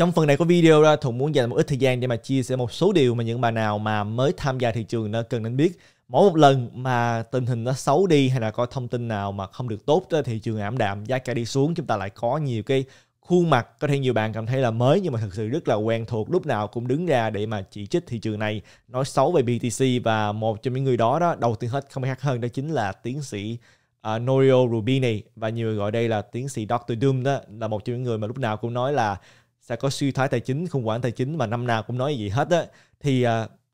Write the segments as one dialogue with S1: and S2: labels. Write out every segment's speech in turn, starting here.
S1: Trong phần này của video ra, thùng muốn dành một ít thời gian để mà chia sẻ một số điều mà những bà nào mà mới tham gia thị trường nó cần nên biết. Mỗi một lần mà tình hình nó xấu đi hay là có thông tin nào mà không được tốt trên thị trường ảm đạm, giá cả đi xuống, chúng ta lại có nhiều cái khuôn mặt có thể nhiều bạn cảm thấy là mới nhưng mà thực sự rất là quen thuộc lúc nào cũng đứng ra để mà chỉ trích thị trường này nói xấu về BTC và một trong những người đó đó đầu tiên hết không ai khác hơn đó chính là tiến sĩ uh, Norio Rubini và nhiều người gọi đây là tiến sĩ Dr. Doom đó là một trong những người mà lúc nào cũng nói là sẽ có suy thoái tài chính, khủng hoảng tài chính mà năm nào cũng nói gì hết á thì uh,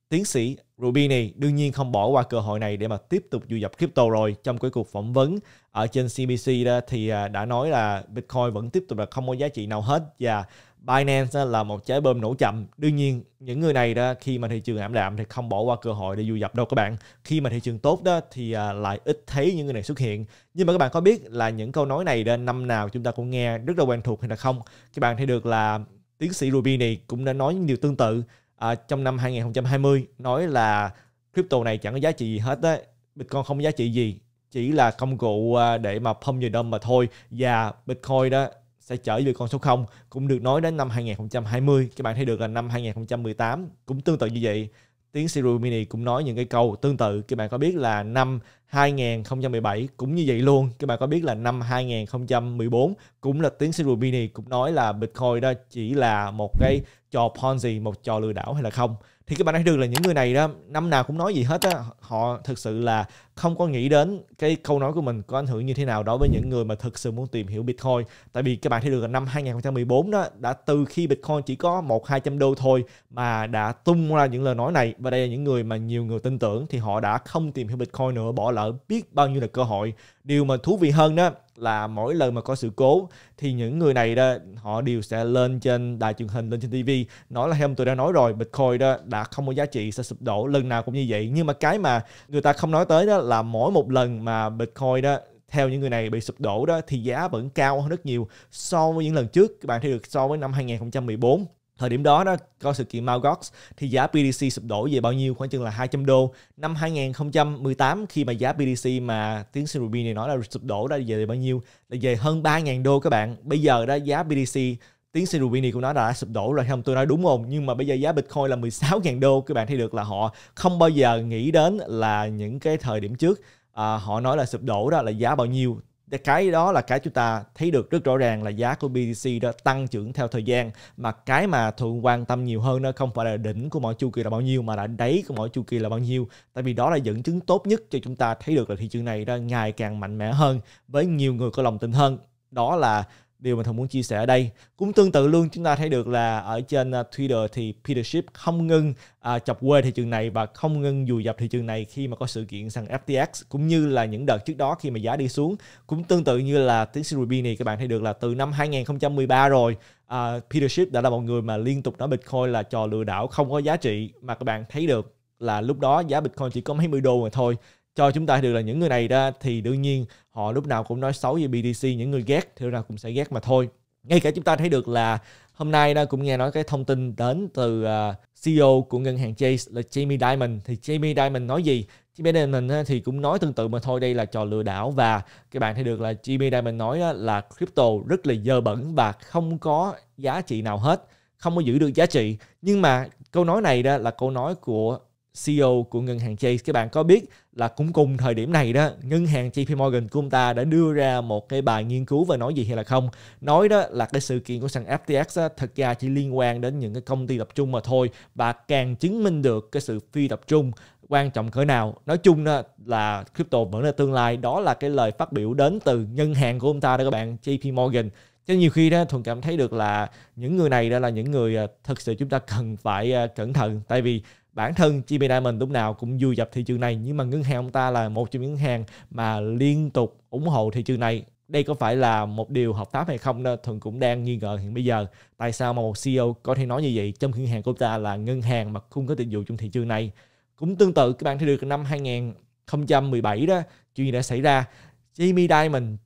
S1: tiến sĩ Rubini đương nhiên không bỏ qua cơ hội này để mà tiếp tục du nhập crypto rồi trong cái cuộc phỏng vấn ở trên CBC đó thì uh, đã nói là Bitcoin vẫn tiếp tục là không có giá trị nào hết và Binance là một trái bơm nổ chậm. Đương nhiên những người này đó khi mà thị trường ảm đạm thì không bỏ qua cơ hội để du dập đâu các bạn. Khi mà thị trường tốt đó thì à, lại ít thấy những người này xuất hiện. Nhưng mà các bạn có biết là những câu nói này đó năm nào chúng ta cũng nghe rất là quen thuộc hay là không? Các bạn thấy được là tiến sĩ Rubini cũng đã nói những điều tương tự à, trong năm 2020 nói là crypto này chẳng có giá trị gì hết đấy. Bitcoin không có giá trị gì chỉ là công cụ à, để mà pump vào đâm mà thôi và Bitcoin đó sẽ trở về con số 0 cũng được nói đến năm 2020 các bạn thấy được là năm 2018 cũng tương tự như vậy tiếng Siri Mini cũng nói những cái câu tương tự các bạn có biết là năm 2017 cũng như vậy luôn các bạn có biết là năm 2014 cũng là tiếng Siri Mini cũng nói là Bitcoin đó chỉ là một cái trò Ponzi một trò lừa đảo hay là không thì các bạn thấy được là những người này đó năm nào cũng nói gì hết á họ thực sự là không có nghĩ đến cái câu nói của mình có ảnh hưởng như thế nào đối với những người mà thực sự muốn tìm hiểu Bitcoin tại vì các bạn thấy được là năm 2014 đó đã từ khi Bitcoin chỉ có một hai trăm đô thôi mà đã tung ra những lời nói này và đây là những người mà nhiều người tin tưởng thì họ đã không tìm hiểu Bitcoin nữa bỏ lỡ biết bao nhiêu là cơ hội điều mà thú vị hơn đó là mỗi lần mà có sự cố thì những người này đó họ đều sẽ lên trên đài truyền hình lên trên TV nói là hôm tôi đã nói rồi Bitcoin đó đã không có giá trị sẽ sụp đổ lần nào cũng như vậy nhưng mà cái mà người ta không nói tới đó là mỗi một lần mà Bitcoin đó theo những người này bị sụp đổ đó thì giá vẫn cao hơn rất nhiều so với những lần trước các bạn thấy được so với năm 2014 Thời điểm đó đó coi sự kiện Mt. Gox thì giá BTC sụp đổ về bao nhiêu khoảng chừng là 200 đô. Năm 2018 khi mà giá BTC mà tiến sĩ Ruby này nói là sụp đổ đã về bao nhiêu là về hơn 3.000 đô các bạn. Bây giờ đó giá BTC tiến sĩ Rubini cũng nói là đã sụp đổ rồi không tôi nói đúng không nhưng mà bây giờ giá Bitcoin là 16.000 đô các bạn thấy được là họ không bao giờ nghĩ đến là những cái thời điểm trước à, họ nói là sụp đổ đó là giá bao nhiêu cái đó là cái chúng ta thấy được rất rõ ràng là giá của BTC đã tăng trưởng theo thời gian mà cái mà thường quan tâm nhiều hơn nó không phải là đỉnh của mỗi chu kỳ là bao nhiêu mà là đáy của mỗi chu kỳ là bao nhiêu tại vì đó là dẫn chứng tốt nhất cho chúng ta thấy được là thị trường này đang ngày càng mạnh mẽ hơn với nhiều người có lòng tin hơn đó là điều mà thần muốn chia sẻ ở đây cũng tương tự luôn chúng ta thấy được là ở trên à, Twitter thì Peter Schiff không ngưng à, chọc quê thị trường này và không ngưng dù dập thị trường này khi mà có sự kiện sàn FTX cũng như là những đợt trước đó khi mà giá đi xuống cũng tương tự như là tiến sĩ Rubini các bạn thấy được là từ năm 2013 rồi à, Peter Schiff đã là một người mà liên tục nói Bitcoin là trò lừa đảo không có giá trị mà các bạn thấy được là lúc đó giá Bitcoin chỉ có mấy mươi đô mà thôi cho chúng ta được là những người này ra thì đương nhiên họ lúc nào cũng nói xấu về BTC những người ghét thì ra cũng sẽ ghét mà thôi ngay cả chúng ta thấy được là hôm nay đó cũng nghe nói cái thông tin đến từ à, CEO của ngân hàng Chase là Jamie Dimon thì Jamie Dimon nói gì Jamie Dimon thì cũng nói tương tự mà thôi đây là trò lừa đảo và các bạn thấy được là Jamie Dimon nói là crypto rất là dơ bẩn và không có giá trị nào hết không có giữ được giá trị nhưng mà câu nói này đó là câu nói của CEO của ngân hàng Chase các bạn có biết là cũng cùng thời điểm này đó ngân hàng JP Morgan của ông ta đã đưa ra một cái bài nghiên cứu và nói gì hay là không nói đó là cái sự kiện của sàn FTX đó, thật ra chỉ liên quan đến những cái công ty tập trung mà thôi và càng chứng minh được cái sự phi tập trung quan trọng cỡ nào nói chung đó là crypto vẫn là tương lai đó là cái lời phát biểu đến từ ngân hàng của ông ta đó các bạn JP Morgan cho nhiều khi đó thuần cảm thấy được là những người này đó là những người à, thật sự chúng ta cần phải à, cẩn thận tại vì bản thân Jimmy Diamond lúc nào cũng vui dập thị trường này nhưng mà ngân hàng ông ta là một trong những ngân hàng mà liên tục ủng hộ thị trường này đây có phải là một điều hợp pháp hay không đó thuận cũng đang nghi ngờ hiện bây giờ tại sao mà một CEO có thể nói như vậy trong ngân hàng của ta là ngân hàng mà không có dịch vụ trong thị trường này cũng tương tự các bạn thấy được năm 2017 đó chuyện gì đã xảy ra Jamie Dimon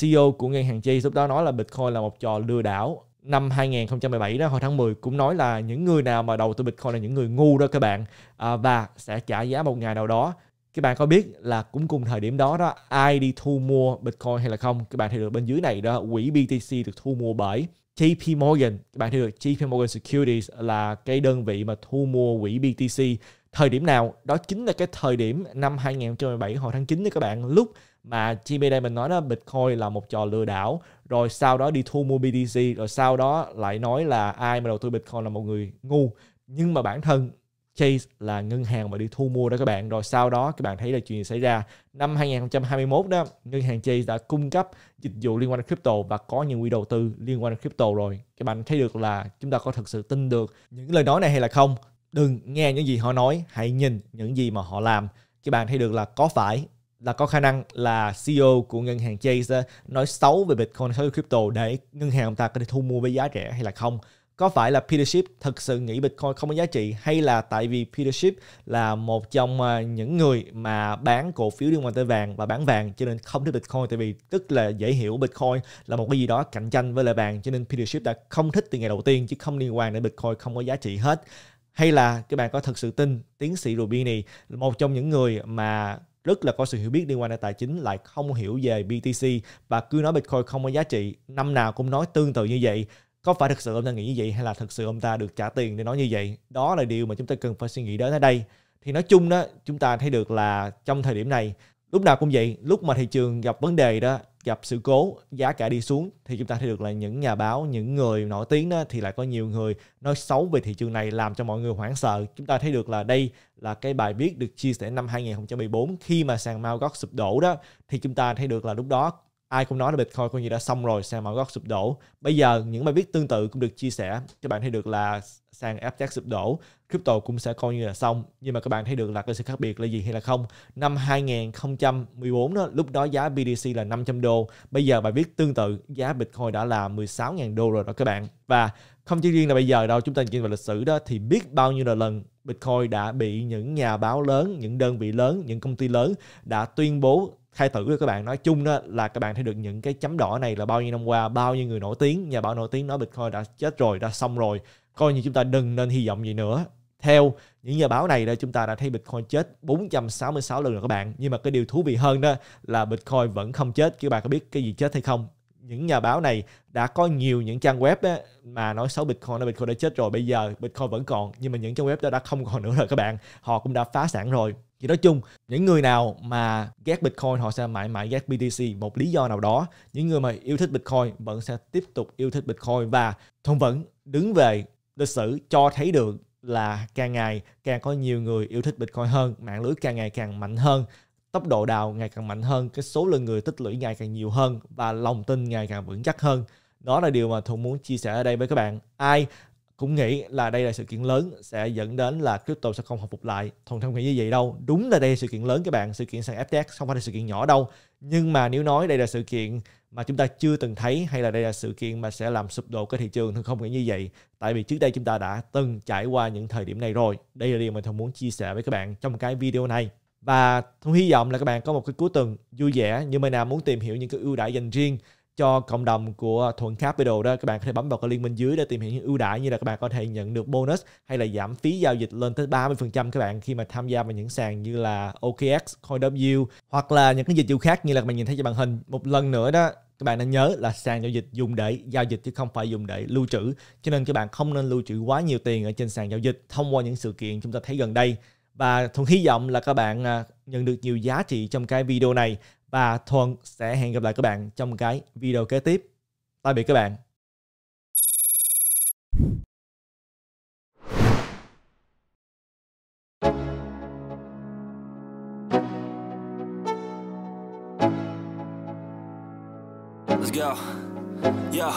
S1: CEO của ngân hàng Chase lúc đó nói là Bitcoin là một trò lừa đảo năm 2017 đó hồi tháng 10 cũng nói là những người nào mà đầu tư Bitcoin là những người ngu đó các bạn à, và sẽ trả giá một ngày nào đó các bạn có biết là cũng cùng thời điểm đó đó ai đi thu mua Bitcoin hay là không các bạn thấy được bên dưới này đó quỹ BTC được thu mua bởi JP Morgan các bạn thấy được JP Morgan Securities là cái đơn vị mà thu mua quỹ BTC thời điểm nào đó chính là cái thời điểm năm 2017 hồi tháng 9 đó các bạn lúc mà đây mình nói đó Bitcoin là một trò lừa đảo rồi sau đó đi thu mua BTC rồi sau đó lại nói là ai mà đầu tư Bitcoin là một người ngu nhưng mà bản thân Chase là ngân hàng mà đi thu mua đó các bạn rồi sau đó các bạn thấy là chuyện gì xảy ra năm 2021 đó ngân hàng Chase đã cung cấp dịch vụ liên quan đến crypto và có những quỹ đầu tư liên quan đến crypto rồi các bạn thấy được là chúng ta có thực sự tin được những lời nói này hay là không đừng nghe những gì họ nói hãy nhìn những gì mà họ làm các bạn thấy được là có phải là có khả năng là CEO của ngân hàng Chase nói xấu về Bitcoin, xấu crypto để ngân hàng ông ta có thể thu mua với giá rẻ hay là không? Có phải là Peter Schiff thực sự nghĩ Bitcoin không có giá trị hay là tại vì Peter Schiff là một trong à, những người mà bán cổ phiếu liên quan tới vàng và bán vàng cho nên không thích Bitcoin tại vì tức là dễ hiểu Bitcoin là một cái gì đó cạnh tranh với lại vàng cho nên Peter Schiff đã không thích từ ngày đầu tiên chứ không liên quan đến Bitcoin không có giá trị hết hay là các bạn có thực sự tin tiến sĩ Rubini một trong những người mà rất là có sự hiểu biết liên quan đến tài chính lại không hiểu về BTC và cứ nói Bitcoin không có giá trị năm nào cũng nói tương tự như vậy có phải thực sự ông ta nghĩ như vậy hay là thực sự ông ta được trả tiền để nói như vậy đó là điều mà chúng ta cần phải suy nghĩ đến ở đây thì nói chung đó chúng ta thấy được là trong thời điểm này lúc nào cũng vậy lúc mà thị trường gặp vấn đề đó gặp sự cố giá cả đi xuống thì chúng ta thấy được là những nhà báo những người nổi tiếng đó thì lại có nhiều người nói xấu về thị trường này làm cho mọi người hoảng sợ chúng ta thấy được là đây là cái bài viết được chia sẻ năm 2014 khi mà sàn Mt. Gox sụp đổ đó thì chúng ta thấy được là lúc đó ai cũng nói là Bitcoin coi như đã xong rồi, sàn mã gốc sụp đổ. Bây giờ những bài viết tương tự cũng được chia sẻ. Các bạn thấy được là sàn FTX sụp đổ, crypto cũng sẽ coi như là xong. Nhưng mà các bạn thấy được là cái sự khác biệt là gì hay là không? Năm 2014 đó, lúc đó giá BTC là 500 đô. Bây giờ bài viết tương tự giá Bitcoin đã là 16.000 đô rồi đó các bạn. Và không chỉ riêng là bây giờ đâu, chúng ta nhìn vào lịch sử đó thì biết bao nhiêu là lần Bitcoin đã bị những nhà báo lớn, những đơn vị lớn, những công ty lớn đã tuyên bố khai tử rồi các bạn nói chung đó là các bạn thấy được những cái chấm đỏ này là bao nhiêu năm qua bao nhiêu người nổi tiếng nhà báo nổi tiếng nói bitcoin đã chết rồi đã xong rồi coi như chúng ta đừng nên hy vọng gì nữa theo những nhà báo này đó chúng ta đã thấy Bitcoin chết 466 lần rồi các bạn nhưng mà cái điều thú vị hơn đó là Bitcoin vẫn không chết các bạn có biết cái gì chết hay không những nhà báo này đã có nhiều những trang web đó mà nói xấu Bitcoin là Bitcoin đã chết rồi bây giờ Bitcoin vẫn còn nhưng mà những trang web đó đã không còn nữa rồi các bạn họ cũng đã phá sản rồi chỉ nói chung những người nào mà ghét bitcoin họ sẽ mãi mãi ghét btc một lý do nào đó những người mà yêu thích bitcoin vẫn sẽ tiếp tục yêu thích bitcoin và thông vẫn đứng về lịch sử cho thấy được là càng ngày càng có nhiều người yêu thích bitcoin hơn mạng lưới càng ngày càng mạnh hơn tốc độ đào ngày càng mạnh hơn cái số lượng người tích lũy ngày càng nhiều hơn và lòng tin ngày càng vững chắc hơn đó là điều mà Thuận muốn chia sẻ ở đây với các bạn. Ai cũng nghĩ là đây là sự kiện lớn sẽ dẫn đến là crypto sẽ không hồi phục lại thuần không nghĩ như vậy đâu đúng là đây là sự kiện lớn các bạn sự kiện sàn FTX không phải là sự kiện nhỏ đâu nhưng mà nếu nói đây là sự kiện mà chúng ta chưa từng thấy hay là đây là sự kiện mà sẽ làm sụp đổ cái thị trường thì không nghĩ như vậy tại vì trước đây chúng ta đã từng trải qua những thời điểm này rồi đây là điều mà thường muốn chia sẻ với các bạn trong cái video này và tôi hy vọng là các bạn có một cái cuối tuần vui vẻ như mà nào muốn tìm hiểu những cái ưu đãi dành riêng cho cộng đồng của Thuận Capital đó các bạn có thể bấm vào cái link bên dưới để tìm hiểu những ưu đãi như là các bạn có thể nhận được bonus hay là giảm phí giao dịch lên tới 30% các bạn khi mà tham gia vào những sàn như là OKX, CoinW hoặc là những cái dịch vụ khác như là các bạn nhìn thấy trên màn hình. Một lần nữa đó các bạn nên nhớ là sàn giao dịch dùng để giao dịch chứ không phải dùng để lưu trữ cho nên các bạn không nên lưu trữ quá nhiều tiền ở trên sàn giao dịch thông qua những sự kiện chúng ta thấy gần đây và thuận hy vọng là các bạn à, nhận được nhiều giá trị trong cái video này và Thuận sẽ hẹn gặp lại các bạn trong cái video kế tiếp. Tạm biệt các bạn. Let's go. Yeah.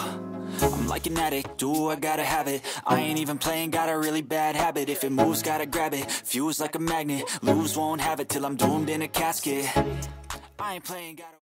S1: I'm like an addict, do I gotta have it I ain't even playing, got a really bad habit If it moves, gotta grab it, fuse like a magnet Lose, won't have it till I'm doomed in a casket I ain't playing, gotta.